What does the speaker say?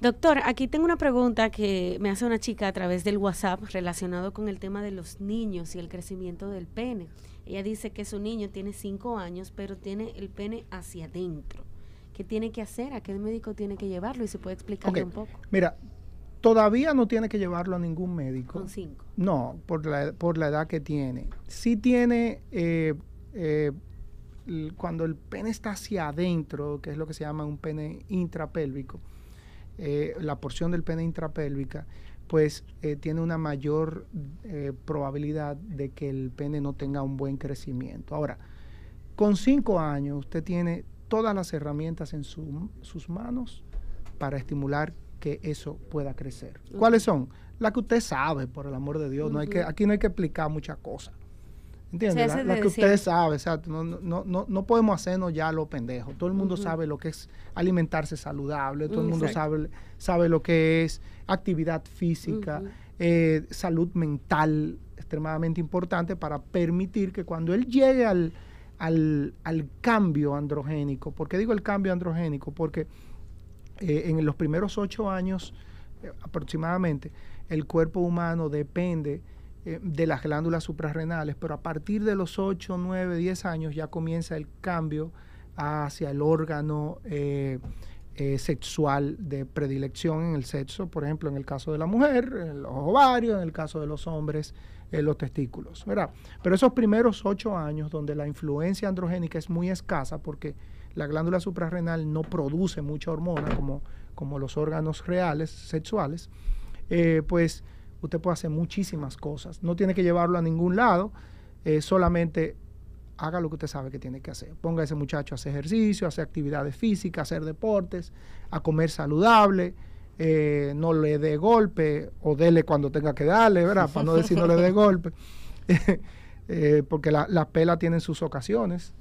Doctor, aquí tengo una pregunta que me hace una chica a través del WhatsApp relacionado con el tema de los niños y el crecimiento del pene. Ella dice que su niño tiene cinco años, pero tiene el pene hacia adentro. ¿Qué tiene que hacer? ¿A qué médico tiene que llevarlo? Y se puede explicarle un poco. Mira, todavía no tiene que llevarlo a ningún médico. Con cinco. No, por la, por la edad que tiene. Si tiene... Eh, eh, cuando el pene está hacia adentro, que es lo que se llama un pene intrapélvico, eh, la porción del pene intrapélvica, pues eh, tiene una mayor eh, probabilidad de que el pene no tenga un buen crecimiento. Ahora, con cinco años usted tiene todas las herramientas en sus manos para estimular que eso pueda crecer. ¿Cuáles son? Las que usted sabe, por el amor de Dios. no hay que, aquí no hay que explicar muchas cosas. ¿Entiendes? lo que ustedes saben, No, no, no, no, podemos hacernos ya lo pendejo. Todo el mundo sabe lo que es alimentarse saludable, todo el mundo sabe, sabe lo que es actividad física, eh, salud mental, extremadamente importante para permitir que cuando él llegue al, al, al cambio androgénico, porque digo el cambio androgénico? Porque eh, en los primeros ocho años eh, aproximadamente, el cuerpo humano depende eh, de las glándulas suprarrenales, pero a partir de los 8, 9, 10 años ya comienza el cambio hacia el órgano eh, eh, sexual de predilección en el sexo, por ejemplo, en el caso de la mujer, en los ovarios, en el caso de los hombres, en los testículos, Pero esos primeros 8 años donde la influencia androgénica es muy escasa porque la glándula suprarrenal no produce mucha hormona como, como los órganos reales sexuales, pues usted puede hacer muchísimas cosas. No tiene que llevarlo a ningún lado, eh, solamente haga lo que usted sabe que tiene que hacer. Ponga a ese muchacho a hacer ejercicio, a hacer actividades físicas, a hacer deportes, a comer saludable. Eh, no le dé golpe o dele cuando tenga que darle, ¿verdad? Para no decir no le dé golpe, eh, porque las pelas tienen sus ocasiones.